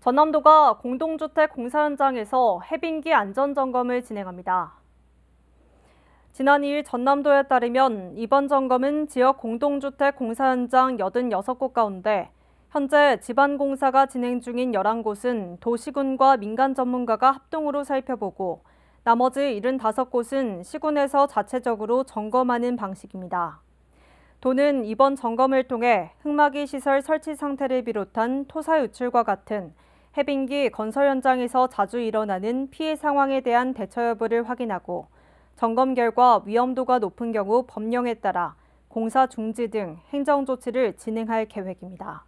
전남도가 공동주택 공사 현장에서 해빙기 안전점검을 진행합니다. 지난 2일 전남도에 따르면 이번 점검은 지역 공동주택 공사 현장 86곳 가운데 현재 지반 공사가 진행 중인 11곳은 도시군과 민간 전문가가 합동으로 살펴보고 나머지 75곳은 시군에서 자체적으로 점검하는 방식입니다. 도는 이번 점검을 통해 흑막기 시설 설치 상태를 비롯한 토사 유출과 같은 해빙기 건설 현장에서 자주 일어나는 피해 상황에 대한 대처 여부를 확인하고 점검 결과 위험도가 높은 경우 법령에 따라 공사 중지 등 행정 조치를 진행할 계획입니다.